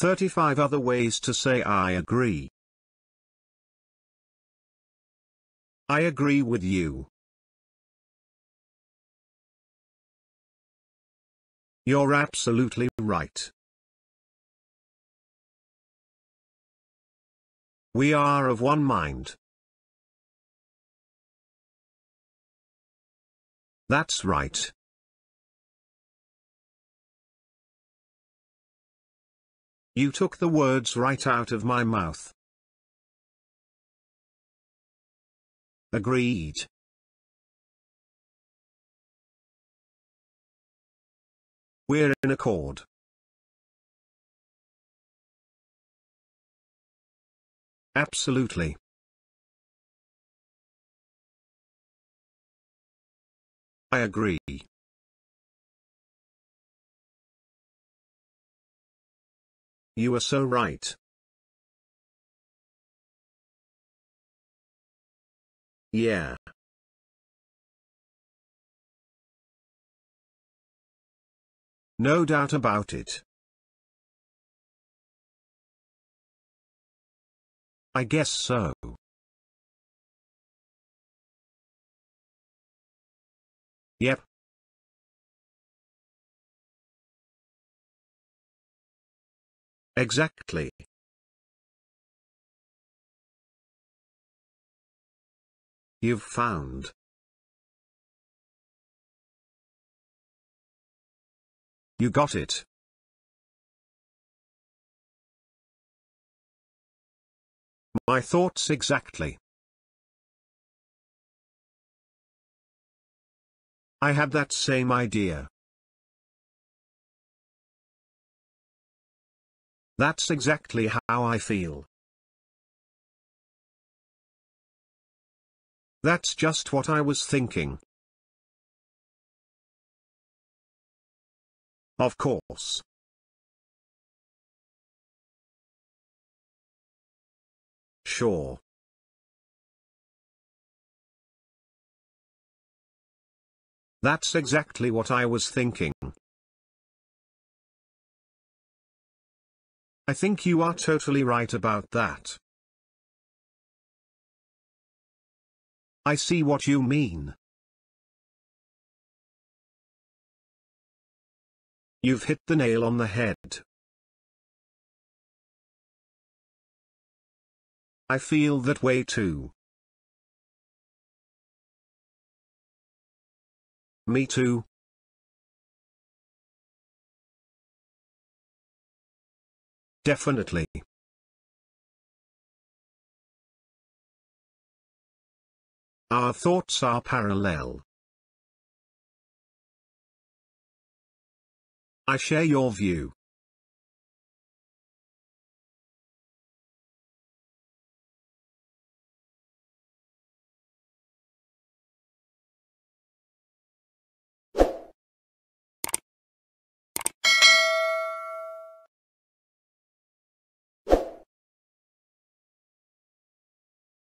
35 Other Ways to Say I Agree I agree with you. You're absolutely right. We are of one mind. That's right. You took the words right out of my mouth. Agreed. We're in accord. Absolutely. I agree. You are so right. Yeah. No doubt about it. I guess so. Yep. Exactly. You've found. You got it. My thoughts exactly. I had that same idea. That's exactly how I feel. That's just what I was thinking. Of course. Sure. That's exactly what I was thinking. I think you are totally right about that. I see what you mean. You've hit the nail on the head. I feel that way too. Me too. Definitely. Our thoughts are parallel. I share your view.